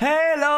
Hello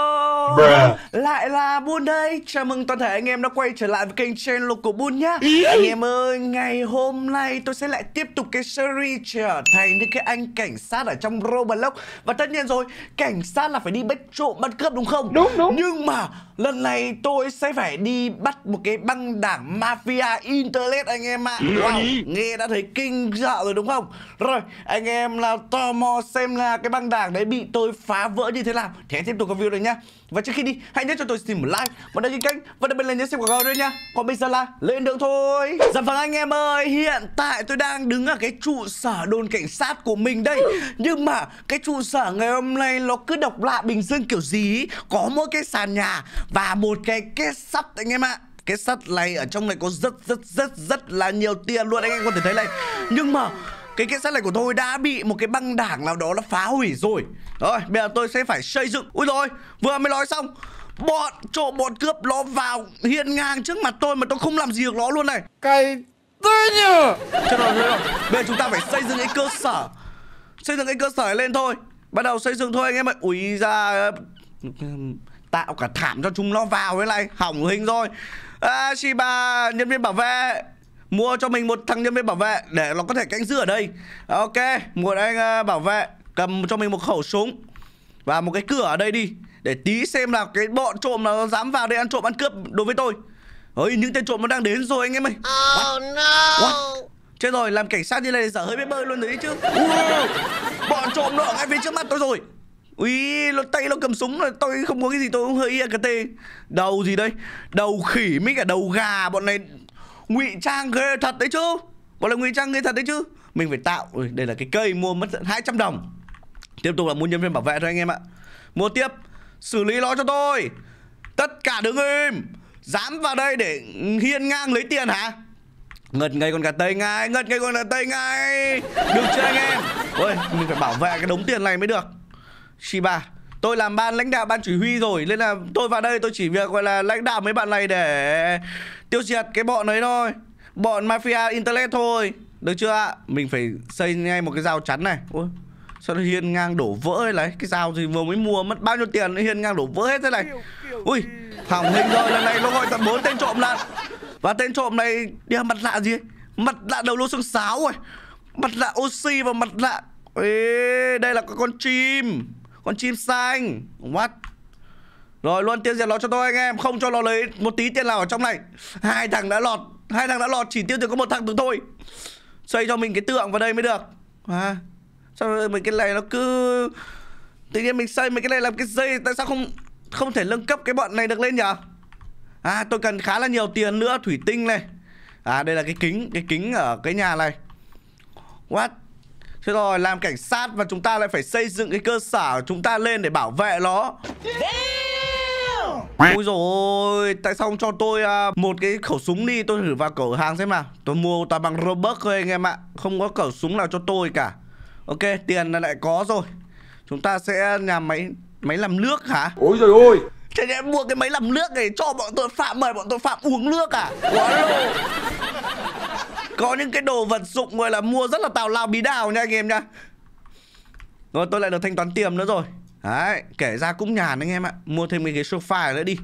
Bruh. Lại là Bun đây Chào mừng toàn thể anh em đã quay trở lại với kênh channel của Bun nhá Anh em ơi Ngày hôm nay tôi sẽ lại tiếp tục cái series Trở thành những cái anh cảnh sát ở trong Roblox Và tất nhiên rồi Cảnh sát là phải đi bắt trộm bắt cướp đúng không Đúng đúng Nhưng mà Lần này tôi sẽ phải đi bắt một cái băng đảng mafia internet anh em ạ à. wow, Nghe đã thấy kinh sợ rồi đúng không Rồi anh em là tò mò xem là cái băng đảng đấy bị tôi phá vỡ như thế nào Thì hãy tiếp tục view này nhá Và trước khi đi hãy nhớ cho tôi xin một like và đăng ký kênh và đừng biệt là nhớ xem quảng cáo đây nha. Còn bây giờ là lên đường thôi Dạ vâng anh em ơi hiện tại tôi đang đứng ở cái trụ sở đồn cảnh sát của mình đây Nhưng mà cái trụ sở ngày hôm nay nó cứ độc lạ bình dương kiểu gì ý. Có mỗi cái sàn nhà và một cái kết sắt anh em ạ kết sắt này ở trong này có rất rất rất rất là nhiều tiền luôn anh em có thể thấy này nhưng mà cái kết sắt này của tôi đã bị một cái băng đảng nào đó nó phá hủy rồi rồi bây giờ tôi sẽ phải xây dựng ui rồi vừa mới nói xong bọn trộm bọn cướp nó vào hiên ngang trước mặt tôi mà tôi không làm gì được nó luôn này cái tươi nhờ chết rồi chết bây giờ chúng ta phải xây dựng cái cơ sở xây dựng cái cơ sở này lên thôi bắt đầu xây dựng thôi anh em ạ ui ra tạo cả thảm cho chúng nó vào với này hỏng hình rồi à, Shiba nhân viên bảo vệ mua cho mình một thằng nhân viên bảo vệ để nó có thể canh giữ ở đây ok một anh uh, bảo vệ cầm cho mình một khẩu súng và một cái cửa ở đây đi để tí xem là cái bọn trộm nó dám vào đây ăn trộm ăn cướp đối với tôi ơi những tên trộm nó đang đến rồi anh em ơi oh, What? No. What? chết rồi làm cảnh sát như này giờ hơi biết bơi luôn đấy chứ wow. bọn trộm nó ở ngay phía trước mắt tôi rồi Ui, nó tay nó cầm súng là tôi không có cái gì tôi cũng hơi IAKT e Đầu gì đây? Đầu khỉ mới cả đầu gà bọn này ngụy trang ghê thật đấy chứ Bọn này ngụy trang ghê thật đấy chứ Mình phải tạo, Ui, đây là cái cây mua mất 200 đồng Tiếp tục là mua nhân viên bảo vệ thôi anh em ạ Mua tiếp, xử lý nó cho tôi Tất cả đứng im Dám vào đây để hiên ngang lấy tiền hả? Ngật ngay con gà tây ngay, ngật ngay con gà tây ngay Được chưa anh em? Ôi, mình phải bảo vệ cái đống tiền này mới được Shiba tôi làm ban lãnh đạo ban chỉ huy rồi nên là tôi vào đây tôi chỉ việc gọi là lãnh đạo mấy bạn này để tiêu diệt cái bọn ấy thôi bọn mafia internet thôi được chưa ạ mình phải xây ngay một cái rào chắn này ôi sao nó hiên ngang đổ vỡ ấy lấy cái dao gì vừa mới mua mất bao nhiêu tiền hiên ngang đổ vỡ hết thế này ui hỏng hình rồi lần này nó gọi tận bốn tên trộm lại, và tên trộm này đeo mặt lạ gì mặt lạ đầu lô xương sáo rồi à? mặt lạ oxy và mặt lạ Ê, đây là con chim con chim xanh What Rồi luôn tiêu diệt nó cho tôi anh em Không cho nó lấy một tí tiền nào ở trong này Hai thằng đã lọt Hai thằng đã lọt chỉ tiêu được có một thằng được thôi Xây cho mình cái tượng vào đây mới được à, Sao rồi mình cái này nó cứ Tự nhiên mình xây mấy cái này làm cái dây Tại sao không không thể nâng cấp cái bọn này được lên nhở À tôi cần khá là nhiều tiền nữa Thủy tinh này À đây là cái kính Cái kính ở cái nhà này What Thế rồi làm cảnh sát và chúng ta lại phải xây dựng cái cơ sở chúng ta lên để bảo vệ nó Ôi rồi tại sao không cho tôi uh, một cái khẩu súng đi Tôi thử vào cửa hàng xem nào Tôi mua toàn bằng Robux thôi anh em ạ Không có khẩu súng nào cho tôi cả Ok, tiền là lại có rồi Chúng ta sẽ nhà máy máy làm nước hả? Ôi rồi ôi Thế em mua cái máy làm nước này cho bọn tội phạm mời bọn tội phạm uống nước à? wow. Có những cái đồ vật dụng gọi là mua rất là tào lao bí đào nha anh em nha Rồi tôi lại được thanh toán tiền nữa rồi Đấy, kể ra cũng nhàn anh em ạ Mua thêm cái ghế sofa nữa đi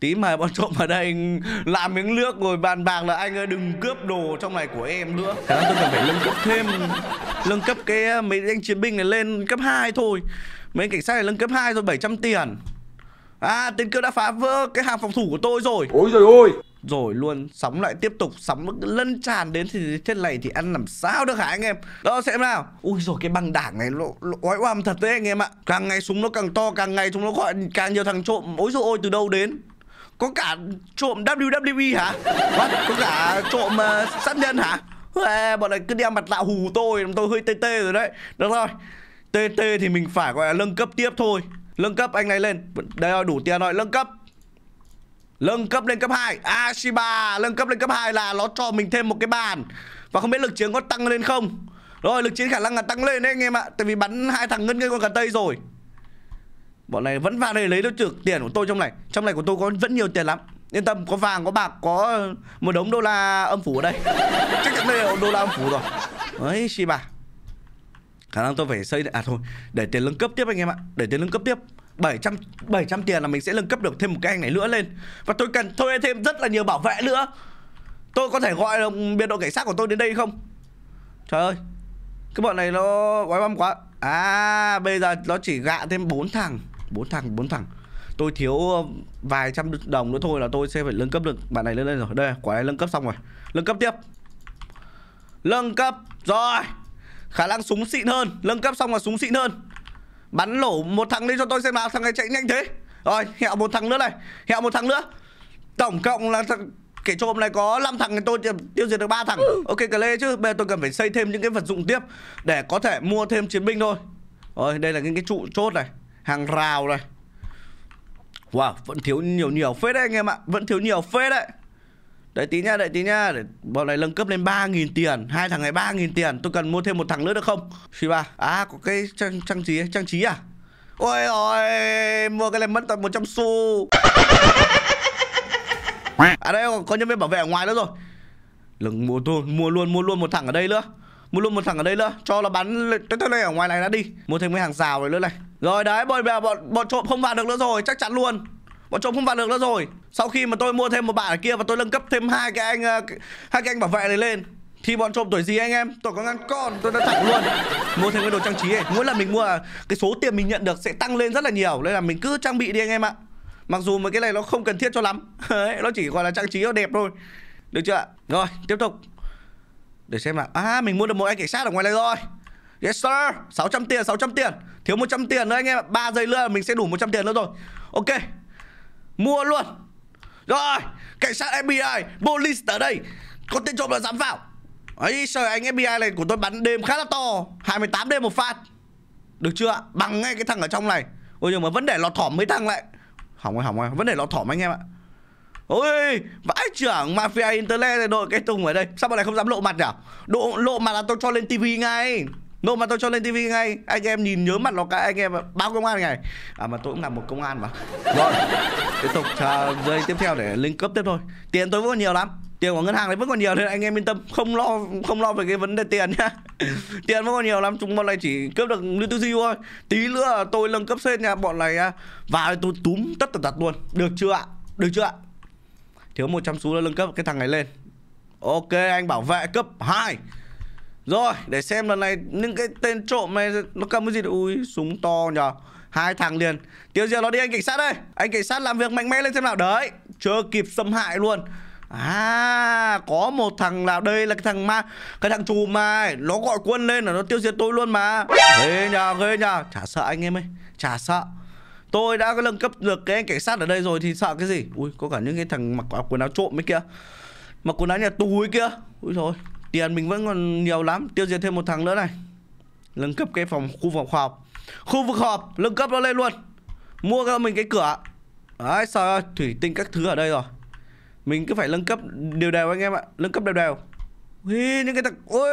Tí mà bọn trộm ở đây làm miếng nước rồi bàn bạc là anh ơi đừng cướp đồ trong này của em nữa Thế tôi cần phải nâng cấp thêm Nâng cấp cái ờ, mấy anh chiến binh này lên cấp 2 thôi Mấy anh cảnh sát này nâng cấp 2 rồi 700 tiền À tên cướp đã phá vỡ cái hàng phòng thủ của tôi rồi Ôi trời ơi rồi luôn sóng lại tiếp tục sóng lân tràn đến thì thế này thì ăn làm sao được hả anh em đó xem nào ui rồi cái băng đảng này oái oăm thật đấy anh em ạ càng ngày súng nó càng to càng ngày chúng nó gọi càng nhiều thằng trộm ối rồi ôi từ đâu đến có cả trộm WWE hả What? có cả trộm uh, sát nhân hả à, bọn này cứ đeo mặt lạ hù tôi tôi hơi tê tê rồi đấy được rồi tê tê thì mình phải gọi là nâng cấp tiếp thôi nâng cấp anh này lên đây rồi đủ tiền rồi nâng cấp Nâng cấp lên cấp 2 Ashiba à, nâng cấp lên cấp 2 là nó cho mình thêm một cái bàn Và không biết lực chiến có tăng lên không Rồi lực chiến khả năng là tăng lên đấy anh em ạ Tại vì bắn hai thằng ngân ngân con cả tây rồi Bọn này vẫn vào đây lấy được được tiền của tôi trong này Trong này của tôi có vẫn nhiều tiền lắm Yên tâm có vàng có bạc có một đống đô la âm phủ ở đây Chắc chắn đây là đô la âm phủ rồi Đấy Shiba Khả năng tôi phải xây À thôi để tiền nâng cấp tiếp anh em ạ Để tiền nâng cấp tiếp 700 700 tiền là mình sẽ nâng cấp được thêm một cái anh này nữa lên Và tôi cần thuê thêm rất là nhiều bảo vệ nữa Tôi có thể gọi là biên đội cảnh sát của tôi đến đây không Trời ơi Cái bọn này nó quái băm quá À bây giờ nó chỉ gạ thêm 4 thằng 4 thằng 4 thằng Tôi thiếu ờ, vài trăm đồng nữa thôi là tôi sẽ phải nâng cấp được bạn này lên lên rồi Đây quả này nâng cấp xong rồi Nâng cấp tiếp Nâng cấp rồi Khả năng súng xịn hơn Nâng cấp xong là súng xịn hơn Bắn lổ một thằng lên cho tôi xem nào Thằng này chạy nhanh thế Rồi hẹo một thằng nữa này Hẹo một thằng nữa Tổng cộng là thằng kẻ trộm này có 5 thằng thì tôi tiêu diệt được ba thằng Ok cà lê chứ Bây giờ tôi cần phải xây thêm những cái vật dụng tiếp Để có thể mua thêm chiến binh thôi Rồi đây là những cái trụ chốt này Hàng rào này Wow vẫn thiếu nhiều nhiều phết đấy anh em ạ Vẫn thiếu nhiều phết đấy Đấy tí nhá, đợi tí nhá để Bọn này nâng cấp lên 3.000 tiền hai thằng này 3.000 tiền Tôi cần mua thêm một thằng nữa được không shiba ba À có cái trang, trang trí Trang trí à Ôi ôi Mua cái này mất tận 100 xu À đây có nhân viên bảo vệ ở ngoài nữa rồi Lần mua luôn Mua luôn mua luôn một thằng ở đây nữa Mua luôn một thằng ở đây nữa Cho nó bắn Tới tới đây ở ngoài này đã đi Mua thêm cái hàng rào này nữa này Rồi đấy bọn, bọn, bọn trộm không vào được nữa rồi Chắc chắn luôn bọn trộm không vặn được nữa rồi sau khi mà tôi mua thêm một bạn ở kia và tôi nâng cấp thêm hai cái anh ờ, hai cái anh bảo vệ này lên thì bọn trộm tuổi gì anh em tôi có ngăn con tôi đã thẳng luôn mua thêm cái đồ trang trí ấy mỗi lần mình mua cái số tiền mình nhận được sẽ tăng lên rất là nhiều nên là mình cứ trang bị đi anh em ạ mặc dù mà cái này nó không cần thiết cho lắm nó chỉ gọi là trang trí nó đẹp thôi được chưa ạ rồi tiếp tục để xem nào à mình mua được một anh cảnh sát ở ngoài này rồi Yes sir 600 tiền 600 tiền Thiếu 100 tiền nữa anh em ạ 3 giây nữa là mình sẽ đủ 100 tiền nữa rồi Ok Mua luôn Rồi Cảnh sát FBI Police ở đây Con tên trộm là dám vào ấy trời anh FBI này của tôi bắn đêm khá là to 28 đêm một phát Được chưa Bằng ngay cái thằng ở trong này Ôi nhưng mà vẫn để lọt thỏm mấy thằng lại Hỏng rồi hỏng rồi Vẫn để lọt thỏm anh em ạ Ôi vãi trưởng Mafia Internet này đội cái tùng ở đây Sao bọn này không dám lộ mặt nhỉ Độ lộ mặt là tôi cho lên tivi ngay nộp mà tôi cho lên tivi ngay anh em nhìn nhớ mặt nó cả anh em báo công an ngay à mà tôi cũng là một công an mà rồi tiếp tục chờ dây tiếp theo để lên cấp tiếp thôi tiền tôi vẫn còn nhiều lắm tiền của ngân hàng đấy vẫn còn nhiều nên anh em yên tâm không lo không lo về cái vấn đề tiền nhá tiền vẫn còn nhiều lắm chúng bọn này chỉ cướp được lưu tư duy thôi tí nữa tôi nâng cấp xếp nha bọn này vào tôi túm tất tật tật luôn được chưa ạ được chưa ạ thiếu 100 xu là nâng cấp cái thằng này lên ok anh bảo vệ cấp 2 rồi để xem lần này những cái tên trộm này nó cầm cái gì được Ui súng to nhờ hai thằng liền Tiêu diệt nó đi anh cảnh sát đây Anh cảnh sát làm việc mạnh mẽ lên xem nào Đấy chưa kịp xâm hại luôn À có một thằng là đây là cái thằng ma Cái thằng chùm mà Nó gọi quân lên là nó tiêu diệt tôi luôn mà Ghê nhờ ghê nhờ Chả sợ anh em ơi Chả sợ Tôi đã có nâng cấp được cái anh cảnh sát ở đây rồi thì sợ cái gì Ui có cả những cái thằng mặc quần áo trộm ấy kia Mặc quần áo nhà tù ấy kia Ui thôi Tiền mình vẫn còn nhiều lắm Tiêu diệt thêm một thằng nữa này Nâng cấp cái phòng khu vực họp Khu vực họp nâng cấp nó lên luôn Mua cho mình cái cửa Đấy sao ơi thủy tinh các thứ ở đây rồi Mình cứ phải nâng cấp đều đều anh em ạ Nâng cấp đều đều ui những cái thằng ui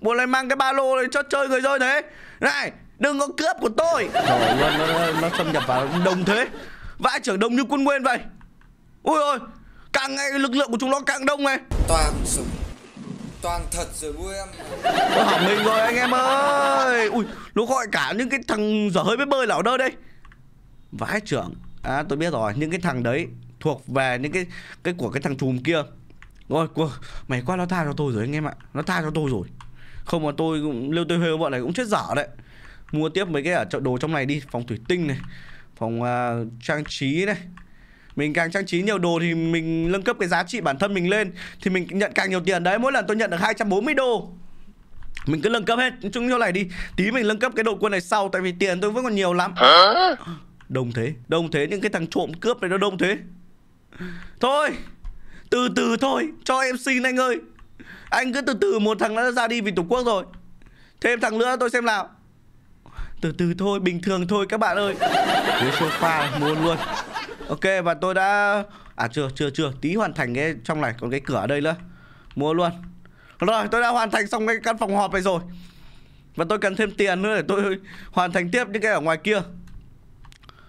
Bộ này mang cái ba lô này cho chơi người rồi thế Này Đừng có cướp của tôi Trời nó, nó, nó xâm nhập vào đông thế Vãi trưởng đông như quân nguyên vậy ui ôi Càng ngày lực lượng của chúng nó càng đông này Toàn súng toàn thật rồi bu em nó hỏng mình rồi anh em ơi ui nó gọi cả những cái thằng dở hơi biết bơi là ở đâu đây vãi trưởng à tôi biết rồi những cái thằng đấy thuộc về những cái cái của cái thằng chùm kia rồi của mày qua nó tha cho tôi rồi anh em ạ nó tha cho tôi rồi không mà tôi cũng lưu tôi hêu bọn này cũng chết dở đấy mua tiếp mấy cái ở chợ đồ trong này đi phòng thủy tinh này phòng uh, trang trí này mình càng trang trí nhiều đồ thì mình nâng cấp cái giá trị bản thân mình lên thì mình nhận càng nhiều tiền đấy mỗi lần tôi nhận được 240 đô mình cứ nâng cấp hết chung cho này đi tí mình nâng cấp cái đội quân này sau tại vì tiền tôi vẫn còn nhiều lắm đông thế đông thế những cái thằng trộm cướp này nó đông thế thôi từ từ thôi cho em xin anh ơi anh cứ từ từ một thằng đã ra đi vì tổ quốc rồi thêm thằng nữa tôi xem nào từ từ thôi bình thường thôi các bạn ơi ghế sofa luôn luôn ok và tôi đã à chưa chưa chưa tí hoàn thành cái trong này còn cái cửa ở đây nữa mua luôn rồi tôi đã hoàn thành xong cái căn phòng họp này rồi và tôi cần thêm tiền nữa để tôi hoàn thành tiếp những cái ở ngoài kia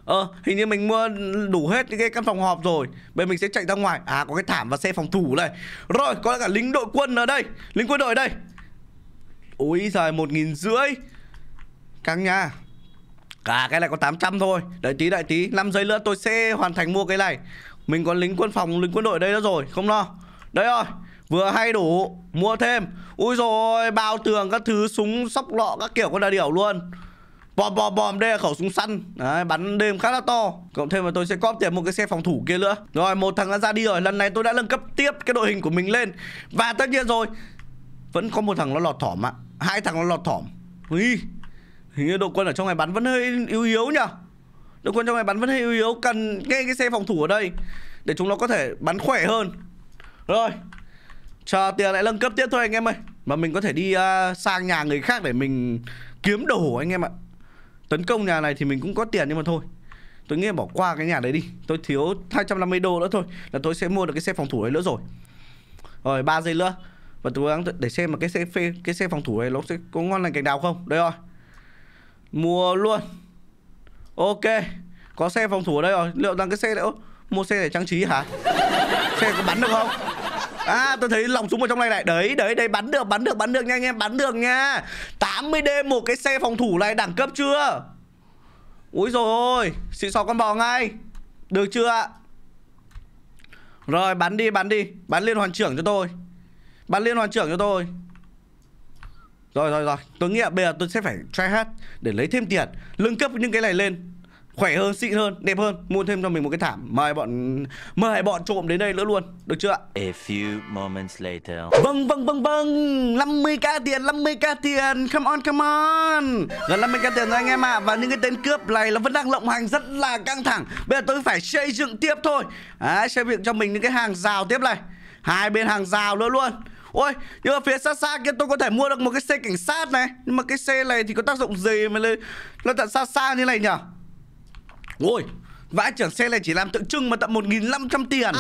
Ờ, hình như mình mua đủ hết những cái căn phòng họp rồi Bây mình sẽ chạy ra ngoài À, có cái thảm và xe phòng thủ này Rồi, có cả lính đội quân ở đây Lính quân đội ở đây Ôi giời, một nghìn rưỡi Căng nha Cả cái này có 800 thôi Đợi tí đợi tí 5 giây nữa tôi sẽ hoàn thành mua cái này Mình có lính quân phòng lính quân đội đây nữa rồi Không lo đây rồi Vừa hay đủ Mua thêm Ui rồi Bao tường các thứ súng sóc lọ các kiểu con đà điểu luôn Bòm bòm bòm đây là khẩu súng săn Đấy bắn đêm khá là to Cộng thêm là tôi sẽ cóp tiền một cái xe phòng thủ kia nữa Rồi một thằng đã ra đi rồi Lần này tôi đã nâng cấp tiếp cái đội hình của mình lên Và tất nhiên rồi Vẫn có một thằng nó lọt thỏm ạ à. Hai thằng nó lọt thỏm Ui Hình như đội quân ở trong này bắn vẫn hơi yếu yếu nhỉ Đội quân trong này bắn vẫn hơi yếu yếu Cần ngay cái xe phòng thủ ở đây Để chúng nó có thể bắn khỏe hơn Rồi Chờ tiền lại nâng cấp tiếp thôi anh em ơi Mà mình có thể đi uh, sang nhà người khác để mình kiếm đồ anh em ạ Tấn công nhà này thì mình cũng có tiền nhưng mà thôi Tôi nghĩ bỏ qua cái nhà đấy đi Tôi thiếu 250 đô nữa thôi Là tôi sẽ mua được cái xe phòng thủ ấy nữa rồi Rồi 3 giây nữa Và tôi đang để xem mà cái xe cái xe phòng thủ này nó sẽ có ngon lành cảnh đào không Đây rồi Mua luôn Ok Có xe phòng thủ ở đây rồi Liệu rằng cái xe này Mua xe để trang trí hả Xe có bắn được không À tôi thấy lòng súng ở trong này này Đấy đấy đấy bắn được bắn được bắn được nha anh em Bắn được nha 80D một cái xe phòng thủ này đẳng cấp chưa Úi rồi ôi Xịn sò con bò ngay Được chưa Rồi bắn đi bắn đi Bắn liên hoàn trưởng cho tôi Bắn liên hoàn trưởng cho tôi rồi rồi rồi Tôi nghĩ là bây giờ tôi sẽ phải try hard Để lấy thêm tiền Lưng cấp những cái này lên Khỏe hơn, xịn hơn, đẹp hơn Mua thêm cho mình một cái thảm Mời bọn mời bọn trộm đến đây nữa luôn Được chưa A few moments later Vâng vâng vâng vâng 50k tiền 50k tiền Come on come on Gần 50k tiền rồi anh em ạ à. Và những cái tên cướp này nó vẫn đang lộng hành rất là căng thẳng Bây giờ tôi phải xây dựng tiếp thôi à, Xây dựng cho mình những cái hàng rào tiếp này Hai bên hàng rào nữa luôn Ôi, nhưng mà phía xa xa kia tôi có thể mua được một cái xe cảnh sát này Nhưng mà cái xe này thì có tác dụng gì mà lên lên tận xa xa như này nhỉ Ôi, vãi trưởng xe này chỉ làm tượng trưng mà tận 1.500 tiền oh,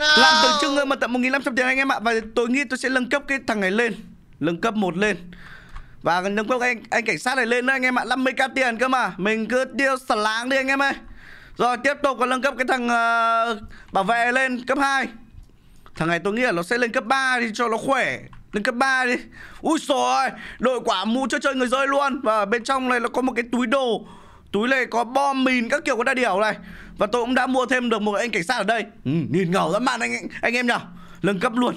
no. Làm tượng trưng thôi mà tận 1.500 tiền anh em ạ Và tôi nghĩ tôi sẽ nâng cấp cái thằng này lên Nâng cấp một lên Và nâng cấp anh, anh cảnh sát này lên nữa anh em ạ 50k tiền cơ mà Mình cứ tiêu sả láng đi anh em ơi Rồi tiếp tục còn nâng cấp cái thằng uh, bảo vệ lên cấp 2 Thằng này tôi nghĩ là nó sẽ lên cấp 3 đi cho nó khỏe Lên cấp 3 đi Ui rồi Đội quả mù cho chơi người rơi luôn Và bên trong này nó có một cái túi đồ Túi này có bom mìn các kiểu có đa điểu này Và tôi cũng đã mua thêm được một anh cảnh sát ở đây ừ, Nhìn ngầu lắm bạn anh anh em nhở Lên cấp luôn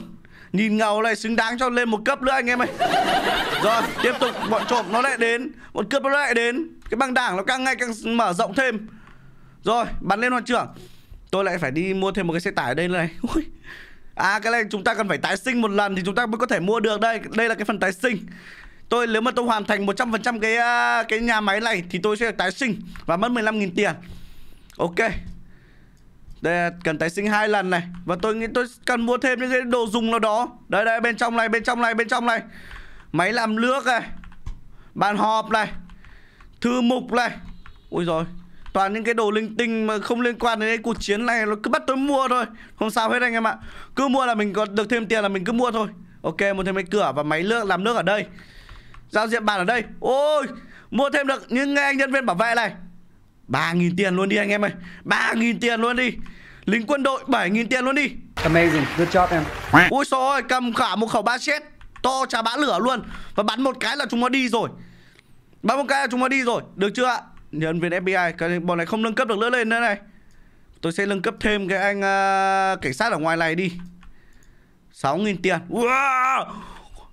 Nhìn ngầu này xứng đáng cho lên một cấp nữa anh em ơi Rồi tiếp tục bọn trộm nó lại đến Bọn cướp nó lại đến Cái băng đảng nó càng ngày càng mở rộng thêm Rồi bắn lên hoàn trưởng Tôi lại phải đi mua thêm một cái xe tải ở đây này Ui À cái này chúng ta cần phải tái sinh một lần Thì chúng ta mới có thể mua được đây Đây là cái phần tái sinh Tôi nếu mà tôi hoàn thành 100% cái à, cái nhà máy này Thì tôi sẽ tái sinh Và mất 15.000 tiền Ok đây cần tái sinh hai lần này Và tôi nghĩ tôi cần mua thêm những cái đồ dùng nào đó Đây đây bên trong này bên trong này bên trong này Máy làm nước này Bàn họp này Thư mục này Ôi rồi Toàn những cái đồ linh tinh mà không liên quan đến cái cuộc chiến này Nó cứ bắt tôi mua thôi Không sao hết anh em ạ Cứ mua là mình còn được thêm tiền là mình cứ mua thôi Ok một thêm máy cửa và máy nước làm nước ở đây Giao diện bàn ở đây Ôi mua thêm được những anh nhân viên bảo vệ này 3.000 tiền luôn đi anh em ơi 3.000 tiền luôn đi Lính quân đội 7.000 tiền luôn đi Amazing, good job em Ui xôi ơi, cầm cả một khẩu ba chết To trà bã lửa luôn Và bắn một cái là chúng nó đi rồi Bắn một cái là chúng nó đi rồi Được chưa ạ nhân viên FBI cái bọn này không nâng cấp được nữa lên nữa này tôi sẽ nâng cấp thêm cái anh uh, cảnh sát ở ngoài này đi 6.000 tiền wow!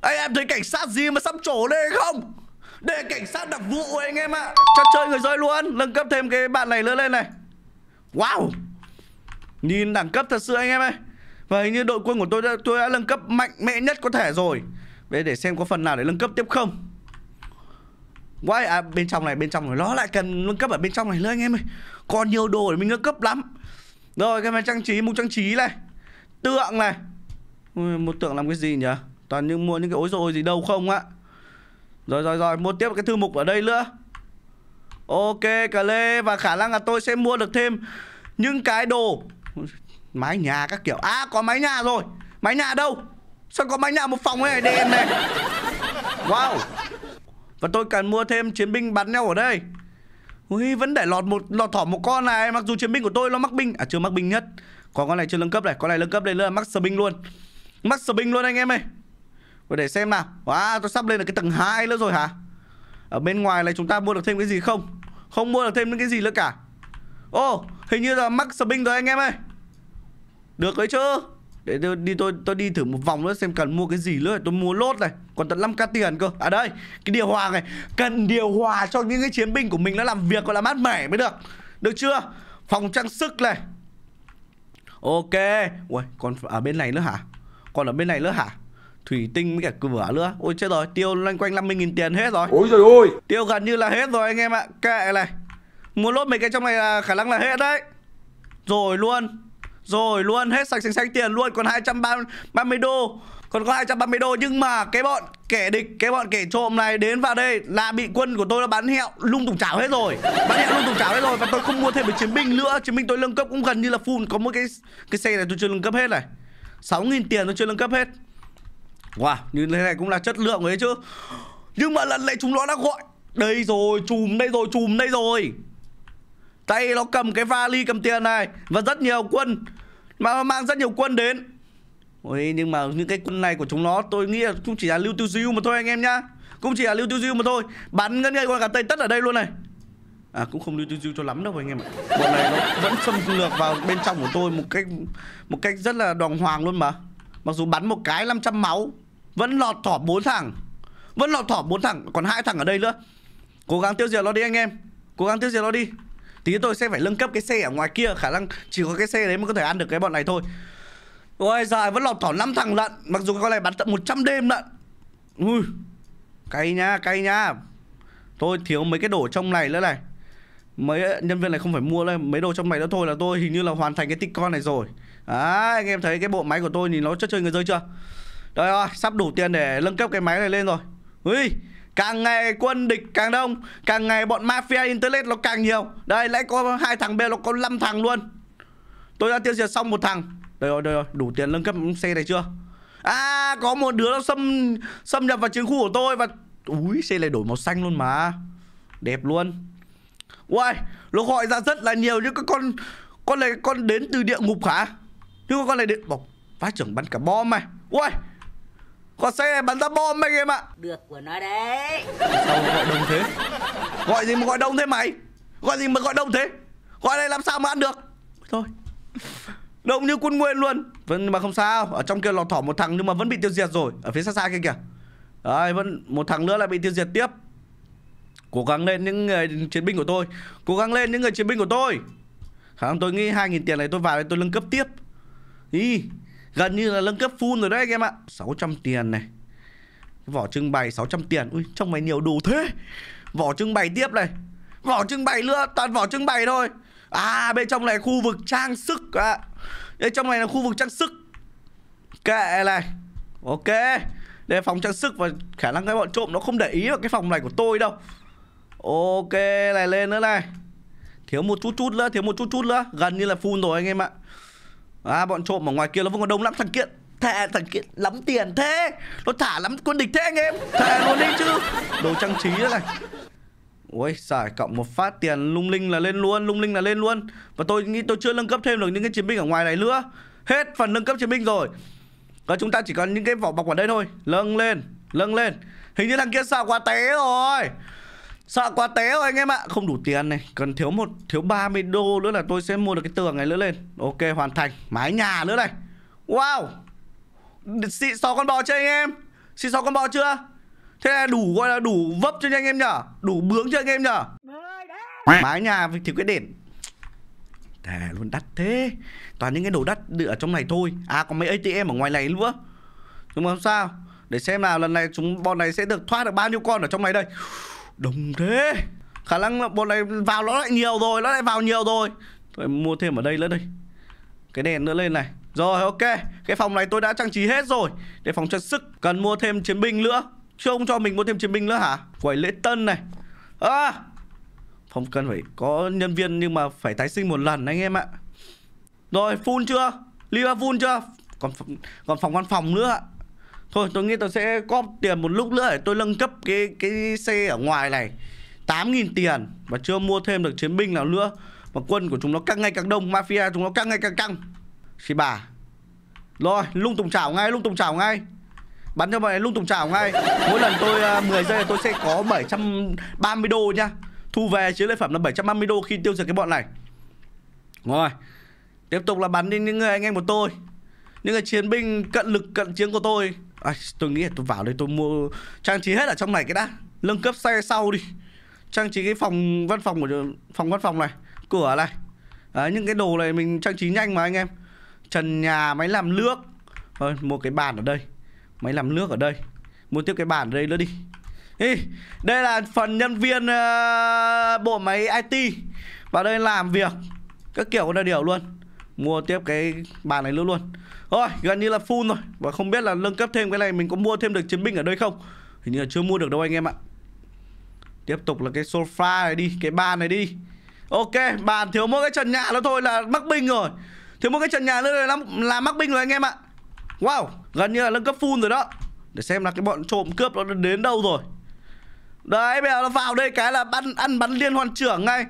anh em thấy cảnh sát gì mà sắp trổ lên không để cảnh sát đặc vụ anh em ạ cho chơi người rơi luôn nâng cấp thêm cái bạn này nữa lên này wow nhìn đẳng cấp thật sự anh em ơi và hình như đội quân của tôi đã, tôi đã nâng cấp mạnh mẽ nhất có thể rồi Vậy để xem có phần nào để nâng cấp tiếp không quái à, bên trong này bên trong này nó lại cần nâng cấp ở bên trong này nữa anh em ơi còn nhiều đồ để mình nâng cấp lắm rồi cái màn trang trí mục trang trí này tượng này Ui, một tượng làm cái gì nhỉ toàn những mua những cái ối rồi gì đâu không ạ rồi rồi rồi mua tiếp cái thư mục ở đây nữa ok cà lê và khả năng là tôi sẽ mua được thêm những cái đồ mái nhà các kiểu à có mái nhà rồi mái nhà đâu sao có mái nhà một phòng này đèn này wow và tôi cần mua thêm chiến binh bắn nhau ở đây Ui, vẫn để lọt một lọt thỏ một con này Mặc dù chiến binh của tôi nó mắc binh À chưa mắc binh nhất Còn con này chưa nâng cấp này Con này nâng cấp lên là mắc sờ binh luôn Mắc sờ binh luôn anh em ơi Rồi để xem nào Wow tôi sắp lên được cái tầng 2 nữa rồi hả Ở bên ngoài này chúng ta mua được thêm cái gì không Không mua được thêm những cái gì nữa cả Ô oh, hình như là mắc sờ binh rồi anh em ơi Được đấy chứ Để tôi đi tôi tôi đi thử một vòng nữa xem cần mua cái gì nữa Tôi mua lốt này còn tận 5k tiền cơ À đây, cái điều hòa này Cần điều hòa cho những cái chiến binh của mình nó làm việc gọi là mát mẻ mới được Được chưa? Phòng trang sức này Ok Ui, còn ở bên này nữa hả? Còn ở bên này nữa hả? Thủy tinh với cả cửa nữa Ôi chết rồi, tiêu loanh quanh 50.000 tiền hết rồi Ôi trời ơi Tiêu gần như là hết rồi anh em ạ Kệ này Mua lốt mấy cái trong này là khả năng là hết đấy Rồi luôn Rồi luôn, hết sạch sạch sạch tiền luôn Còn 230 đô còn có 230 đô nhưng mà cái bọn kẻ địch, cái bọn kẻ trộm này đến vào đây là bị quân của tôi đã bắn hẹo lung tục chảo hết rồi. Bắn hẹo lung tục chảo hết rồi và tôi không mua thêm một chiến binh nữa. Chiến binh tôi nâng cấp cũng gần như là full. Có một cái cái xe này tôi chưa nâng cấp hết này. 6.000 tiền tôi chưa nâng cấp hết. Wow, như thế này cũng là chất lượng đấy chứ. Nhưng mà lần này chúng nó đã gọi Đây rồi, chùm đây rồi, chùm đây rồi Tay nó cầm cái vali cầm tiền này Và rất nhiều quân Mà mang rất nhiều quân đến Ôi, nhưng mà những cái quân này của chúng nó tôi nghĩ là cũng chỉ là lưu tiêu diêu mà thôi anh em nhá Cũng chỉ là lưu tiêu diêu mà thôi Bắn ngân ngay con cả Tây Tất ở đây luôn này À cũng không lưu tiêu diêu cho lắm đâu anh em ạ Bọn này nó vẫn xâm lược vào bên trong của tôi một cách một cách rất là đoàn hoàng luôn mà Mặc dù bắn một cái 500 máu Vẫn lọt thỏ bốn thằng Vẫn lọt thỏ bốn thằng Còn hai thằng ở đây nữa Cố gắng tiêu diệt nó đi anh em Cố gắng tiêu diệt nó đi Tí tôi sẽ phải nâng cấp cái xe ở ngoài kia Khả năng chỉ có cái xe đấy mới có thể ăn được cái bọn này thôi Ôi dài vẫn lọt thỏ 5 thằng lận Mặc dù con này bắn tận 100 đêm lận Ui Cay nha cay nha Tôi thiếu mấy cái đồ trong này nữa này Mấy ờ, nhân viên này không phải mua đây Mấy đồ trong này đó thôi là tôi hình như là hoàn thành cái Ticon này rồi à, anh em thấy cái bộ máy của tôi nhìn nó chất chơi người rơi chưa Đây rồi sắp đủ tiền để nâng cấp cái máy này lên rồi Ui Càng ngày quân địch càng đông Càng ngày bọn mafia internet nó càng nhiều Đây lại có hai thằng B nó có 5 thằng luôn Tôi đã tiêu diệt xong một thằng đây rồi, đây rồi, đủ tiền nâng cấp xe này chưa? À, có một đứa nó xâm xâm nhập vào chiến khu của tôi và Úi, xe này đổi màu xanh luôn mà Đẹp luôn Uầy, nó gọi ra rất là nhiều như cái con Con này con đến từ địa ngục hả Nhưng mà con này đến Bọc, phá trưởng bắn cả bom mày Uầy Con xe này bắn ra bom mày em ạ Được của nó đấy Sao gọi đông thế Gọi gì mà gọi đông thế mày Gọi gì mà gọi đông thế Gọi này làm sao mà ăn được Thôi Động như quân nguyên luôn Vẫn mà không sao Ở trong kia lọt thỏ một thằng nhưng mà vẫn bị tiêu diệt rồi Ở phía xa xa kia kìa Đấy vẫn một thằng nữa lại bị tiêu diệt tiếp Cố gắng lên những người chiến binh của tôi Cố gắng lên những người chiến binh của tôi Khả năng tôi nghĩ 2.000 tiền này tôi vào đây tôi nâng cấp tiếp Ý Gần như là nâng cấp full rồi đấy anh em ạ 600 tiền này Vỏ trưng bày 600 tiền Ui trong mày nhiều đủ thế Vỏ trưng bày tiếp này Vỏ trưng bày nữa Toàn vỏ trưng bày thôi À bên trong này khu vực trang sức à. đây trong này là khu vực trang sức Kệ này Ok Đây phòng trang sức và khả năng cái bọn trộm nó không để ý vào cái phòng này của tôi đâu Ok này lên nữa này Thiếu một chút chút nữa, thiếu một chút chút nữa Gần như là full rồi anh em ạ À bọn trộm ở ngoài kia nó vẫn còn đông lắm thằng kiện Thề thằng kiện lắm tiền thế Nó thả lắm quân địch thế anh em Thề luôn đi chứ Đồ trang trí nữa này Ui giải cộng một phát tiền lung linh là lên luôn Lung linh là lên luôn Và tôi nghĩ tôi chưa nâng cấp thêm được những cái chiến binh ở ngoài này nữa Hết phần nâng cấp chiến binh rồi Và chúng ta chỉ còn những cái vỏ bọc ở đây thôi Lâng lên Lâng lên Hình như thằng kia sợ quá té rồi Sợ quá té rồi anh em ạ Không đủ tiền này Còn thiếu một thiếu 30 đô nữa là tôi sẽ mua được cái tường này nữa lên Ok hoàn thành Mái nhà nữa này Wow Xịn sò con bò chưa anh em Xịn sò con bò chưa Thế là đủ gọi là đủ vấp cho anh em nhở Đủ bướng cho anh em nhở Mái nhà thì quyết đền Thề luôn đắt thế Toàn những cái đồ đắt ở trong này thôi À có mấy ATM ở ngoài này nữa Đúng không sao Để xem nào lần này chúng bọn này sẽ được thoát được bao nhiêu con ở trong này đây Đồng thế Khả năng là bọn này vào nó lại nhiều rồi Nó lại vào nhiều rồi Tôi mua thêm ở đây nữa đây Cái đèn nữa lên này Rồi ok Cái phòng này tôi đã trang trí hết rồi Để phòng trang sức Cần mua thêm chiến binh nữa Chứ ông cho mình mua thêm chiến binh nữa hả quẩy lễ tân này à, Không cần phải có nhân viên Nhưng mà phải tái sinh một lần anh em ạ Rồi full chưa Liverpool chưa Còn còn phòng văn phòng nữa ạ Thôi tôi nghĩ tôi sẽ góp tiền một lúc nữa Để tôi nâng cấp cái cái xe ở ngoài này 8.000 tiền Và chưa mua thêm được chiến binh nào nữa Mà quân của chúng nó càng ngày càng đông Mafia chúng nó càng ngày càng căng Khi bà Rồi lung tùng chảo ngay lung tùng chảo ngay Bắn cho bọn này lung tùng chảo ngay Mỗi lần tôi uh, à, 10 giây tôi sẽ có 730 đô nha Thu về chiến lợi phẩm là 730 đô khi tiêu diệt cái bọn này Rồi Tiếp tục là bắn đi những người anh em của tôi Những người chiến binh cận lực cận chiến của tôi à, Tôi nghĩ là tôi vào đây tôi mua trang trí hết ở trong này cái đã nâng cấp xe sau đi Trang trí cái phòng văn phòng của phòng văn phòng này Cửa này Đấy, những cái đồ này mình trang trí nhanh mà anh em Trần nhà máy làm nước Rồi, một cái bàn ở đây Máy làm nước ở đây mua tiếp cái bàn ở đây nữa đi Ê, đây là phần nhân viên uh, bộ máy IT Vào đây làm việc Các kiểu là điều luôn Mua tiếp cái bàn này nữa luôn thôi gần như là full rồi Và không biết là nâng cấp thêm cái này mình có mua thêm được chiến binh ở đây không Hình như là chưa mua được đâu anh em ạ Tiếp tục là cái sofa này đi Cái bàn này đi Ok bàn thiếu mỗi cái trần nhà nữa thôi là mắc binh rồi Thiếu mỗi cái trần nhà nữa là, là mắc binh rồi anh em ạ Wow, gần như là nâng cấp full rồi đó Để xem là cái bọn trộm cướp nó đến đâu rồi Đấy, bây giờ nó vào đây cái là bắn, ăn bắn liên hoàn trưởng ngay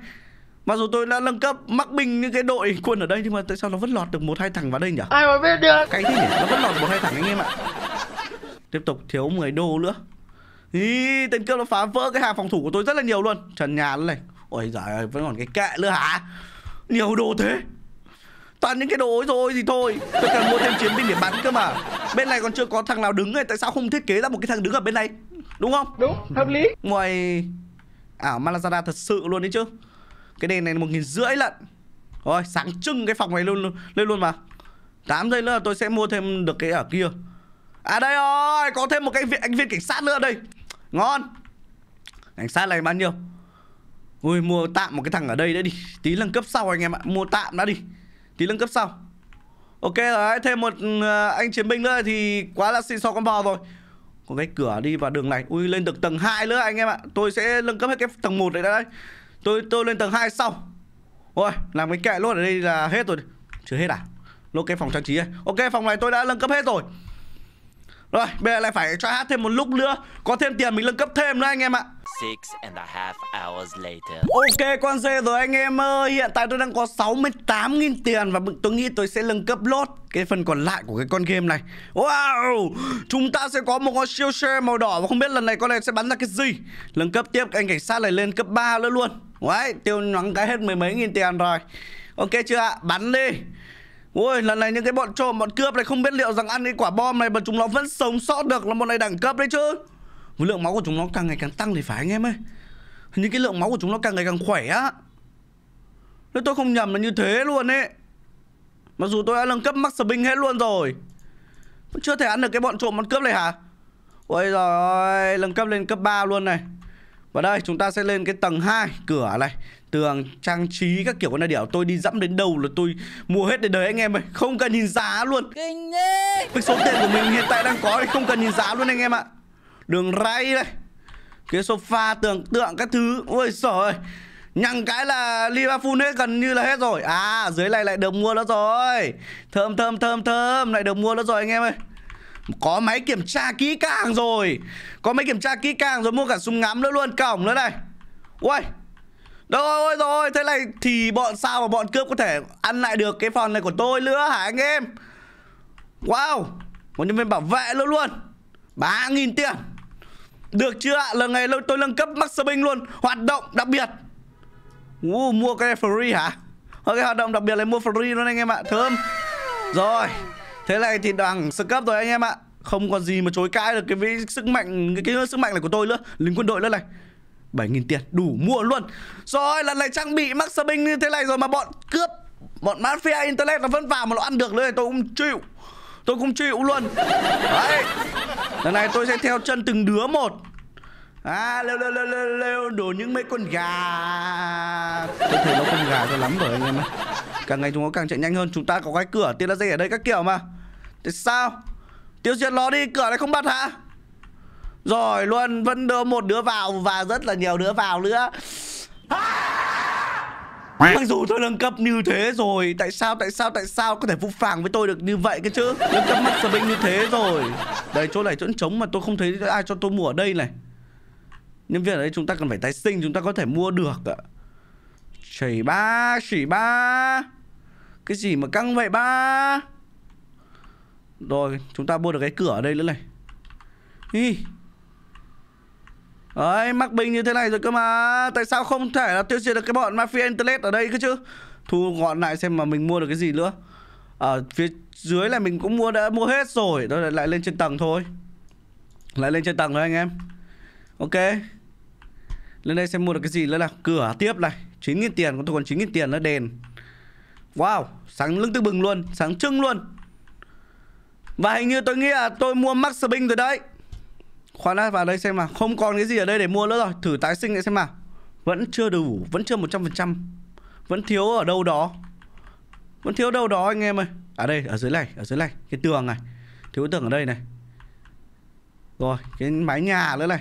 mà dù tôi đã nâng cấp mắc binh những cái đội quân ở đây Nhưng mà tại sao nó vẫn lọt được một hai thằng vào đây nhỉ Ai mà biết được Cái gì nhỉ, nó vẫn lọt một hai thằng anh em ạ Tiếp tục thiếu 10 đô nữa Ý, tên cướp nó phá vỡ cái hàng phòng thủ của tôi rất là nhiều luôn Trần nhà này Ôi giời ơi, vẫn còn cái kệ nữa hả Nhiều đồ thế toàn những cái đồ ấy rồi thì thôi tôi cần mua thêm chiến binh để bắn cơ mà bên này còn chưa có thằng nào đứng này tại sao không thiết kế ra một cái thằng đứng ở bên này đúng không đúng hợp lý ngoài ảo à, malazada thật sự luôn đấy chứ cái đèn này một nghìn rưỡi lận rồi sáng trưng cái phòng này luôn, luôn lên luôn mà 8 giây nữa tôi sẽ mua thêm được cái ở kia À đây rồi Có thêm một cái viện, anh viên cảnh sát nữa đây Ngon Cảnh sát này bao nhiêu Ui mua tạm một cái thằng ở đây đấy đi Tí nâng cấp sau anh em ạ Mua tạm đã đi Tí nâng cấp sau Ok rồi thêm một ờ, anh chiến binh nữa thì quá là xin so con bò rồi Có cái cửa đi vào đường này Ui, lên được tầng 2 nữa anh em ạ Tôi sẽ nâng cấp hết cái tầng 1 này đấy Tôi tôi lên tầng 2 sau Rồi, làm cái kệ luôn ở đây là hết rồi Chưa hết à? Lô cái phòng trang trí này Ok, phòng này tôi đã nâng cấp hết rồi Rồi, bây giờ lại phải cho hát thêm một lúc nữa Có thêm tiền mình nâng cấp thêm nữa anh em ạ Six and a half hours later. Ok con dê rồi anh em ơi Hiện tại tôi đang có 68.000 tiền Và tôi nghĩ tôi sẽ nâng cấp lốt Cái phần còn lại của cái con game này Wow Chúng ta sẽ có một con siêu xe màu đỏ Và không biết lần này con này sẽ bắn ra cái gì Nâng cấp tiếp anh cảnh sát lại lên cấp 3 nữa luôn Đấy tiêu nắng cái hết mười mấy nghìn tiền rồi Ok chưa ạ Bắn đi Ôi, lần này những cái bọn trộm, bọn cướp này không biết liệu rằng ăn cái quả bom này mà chúng nó vẫn sống sót được là một này đẳng cấp đấy chứ. Với lượng máu của chúng nó càng ngày càng tăng thì phải anh em ơi Hình như cái lượng máu của chúng nó càng ngày càng khỏe á Nếu tôi không nhầm là như thế luôn ấy Mặc dù tôi đã nâng cấp max binh hết luôn rồi Vẫn chưa thể ăn được cái bọn trộm bọn cướp này hả Ôi giời nâng cấp lên cấp 3 luôn này Và đây chúng ta sẽ lên cái tầng 2 Cửa này Tường trang trí các kiểu con này điểu Tôi đi dẫm đến đâu là tôi mua hết đến đời anh em ơi Không cần nhìn giá luôn Kinh Với số tiền của mình hiện tại đang có thì không cần nhìn giá luôn anh em ạ Đường ray đây Cái sofa tưởng tượng các thứ Ôi trời Nhằng cái là Liverpool hết gần như là hết rồi À dưới này lại được mua nó rồi Thơm thơm thơm thơm Lại được mua nó rồi anh em ơi Có máy kiểm tra kỹ càng rồi Có máy kiểm tra kỹ càng rồi Mua cả súng ngắm nữa luôn Cổng nữa này Ui rồi ôi rồi Thế này thì bọn sao mà bọn cướp có thể Ăn lại được cái phòng này của tôi nữa hả anh em Wow Một nhân viên bảo vệ luôn luôn ba nghìn tiền được chưa ạ? Lần này tôi nâng cấp Max Binh luôn Hoạt động đặc biệt uh, Mua cái này free hả? Ok hoạt động đặc biệt này mua free luôn anh em ạ Thơm Rồi Thế này thì đằng sơ cấp rồi anh em ạ Không còn gì mà chối cãi được cái, cái sức mạnh cái, cái sức mạnh này của tôi nữa Lính quân đội nữa này 7.000 tiền đủ mua luôn Rồi lần này trang bị Max Binh như thế này rồi mà bọn cướp Bọn Mafia Internet nó vẫn vào mà nó ăn được nữa thì tôi cũng chịu tôi không chịu luôn đấy lần này tôi sẽ theo chân từng đứa một À, lêu lêu lêu lêu lêu đổ những mấy con gà Tôi thấy nó con gà cho lắm rồi anh em ạ Càng ngày chúng nó càng chạy nhanh hơn Chúng ta có cái cửa tiên là dây ở đây các kiểu mà Tại sao Tiêu diệt nó đi cửa này không bật hả Rồi luôn vẫn đưa một đứa vào Và rất là nhiều đứa vào nữa à! Mặc dù tôi nâng cấp như thế rồi Tại sao, tại sao, tại sao có thể phũ phàng với tôi được như vậy cái chứ Nâng cấp mắt sờ như thế rồi Đây, chỗ này chỗ trống mà tôi không thấy ai cho tôi mua ở đây này Nhân viên ở đây chúng ta cần phải tái sinh Chúng ta có thể mua được ạ Chảy ba, chỉ ba Cái gì mà căng vậy ba Rồi, chúng ta mua được cái cửa ở đây nữa này Hi Đấy, mắc binh như thế này rồi cơ mà Tại sao không thể là tiêu diệt được cái bọn Mafia Internet ở đây cơ chứ Thu gọn lại xem mà mình mua được cái gì nữa Ở phía dưới là mình cũng mua đã mua hết rồi Đó là lại lên trên tầng thôi Lại lên trên tầng thôi anh em Ok Lên đây xem mua được cái gì nữa là Cửa tiếp này 9.000 tiền, còn tôi còn 9.000 tiền nó đèn Wow, sáng lưng tư bừng luôn Sáng trưng luôn Và hình như tôi nghĩ là tôi mua Max Spring rồi đấy khoan đã vào đây xem mà Không còn cái gì ở đây để mua nữa rồi Thử tái sinh lại xem mà Vẫn chưa đủ Vẫn chưa 100% Vẫn thiếu ở đâu đó Vẫn thiếu đâu đó anh em ơi À đây ở dưới này Ở dưới này Cái tường này Thiếu tường ở đây này Rồi cái mái nhà nữa này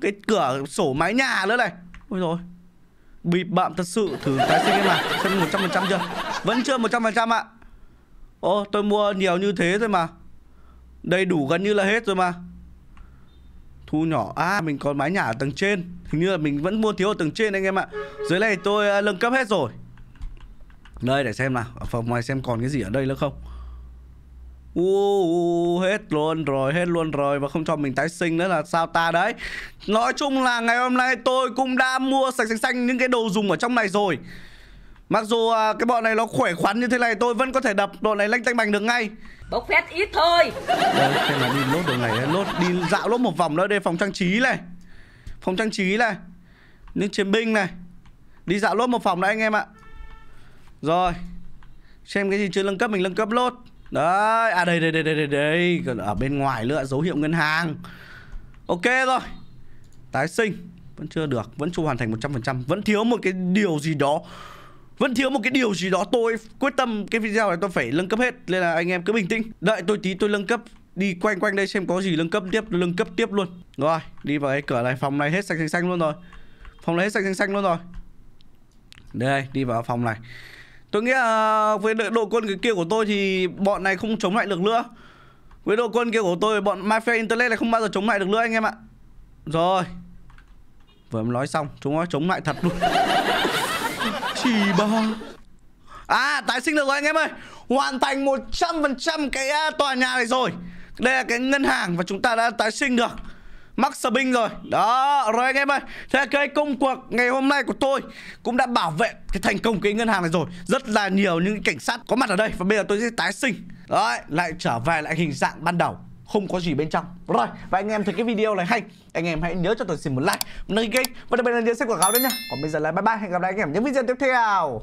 Cái cửa sổ mái nhà nữa này Ôi rồi Bịp bạm thật sự Thử tái sinh em nào Xem trăm chưa Vẫn chưa một trăm phần trăm ạ Ô tôi mua nhiều như thế thôi mà Đầy đủ gần như là hết rồi mà Khu nhỏ À mình còn mái nhà ở tầng trên Hình như là mình vẫn mua thiếu ở tầng trên anh em ạ Dưới này tôi à, nâng cấp hết rồi Đây để xem nào Ở phòng ngoài xem còn cái gì ở đây nữa không Uh, hết luôn rồi, hết luôn rồi Và không cho mình tái sinh nữa là sao ta đấy Nói chung là ngày hôm nay tôi cũng đã mua sạch sạch xanh những cái đồ dùng ở trong này rồi Mặc dù à, cái bọn này nó khỏe khoắn như thế này tôi vẫn có thể đập bọn này lanh tanh bành được ngay Bốc phét ít thôi đây ờ, Thế là đi lốt được này, lốt đi dạo lốt một vòng nữa đây phòng trang trí này Phòng trang trí này Những chiến binh này Đi dạo lốt một phòng đấy anh em ạ Rồi Xem cái gì chưa nâng cấp mình nâng cấp lốt Đấy, à đây đây đây đây đây, ở bên ngoài nữa dấu hiệu ngân hàng Ok rồi Tái sinh Vẫn chưa được, vẫn chưa hoàn thành 100% Vẫn thiếu một cái điều gì đó vẫn thiếu một cái điều gì đó tôi quyết tâm cái video này tôi phải nâng cấp hết Nên là anh em cứ bình tĩnh Đợi tôi tí tôi nâng cấp Đi quanh quanh đây xem có gì nâng cấp tiếp Nâng cấp tiếp luôn Rồi đi vào cái cửa này phòng này hết sạch xanh xanh luôn rồi Phòng này hết sạch xanh xanh luôn rồi Đây đi vào phòng này Tôi nghĩ là ờ, với độ quân cái kia của tôi thì bọn này không chống lại được nữa Với độ quân kia của tôi bọn Mafia Internet này không bao giờ chống lại được nữa anh em ạ Rồi Vừa mới nói xong chúng nó chống lại thật luôn Chì ba À tái sinh được rồi anh em ơi Hoàn thành 100% cái à, tòa nhà này rồi Đây là cái ngân hàng và chúng ta đã tái sinh được Max Bing rồi Đó Rồi anh em ơi Thế là cái công cuộc ngày hôm nay của tôi Cũng đã bảo vệ cái thành công cái ngân hàng này rồi Rất là nhiều những cảnh sát có mặt ở đây Và bây giờ tôi sẽ tái sinh Đấy Lại trở về lại hình dạng ban đầu không có gì bên trong rồi và anh em thấy cái video này hay anh em hãy nhớ cho tôi xin một like một nâng kênh và đặc biệt là nhớ xem quảng cáo nữa nha còn bây giờ là bye bye hẹn gặp lại anh em những video tiếp theo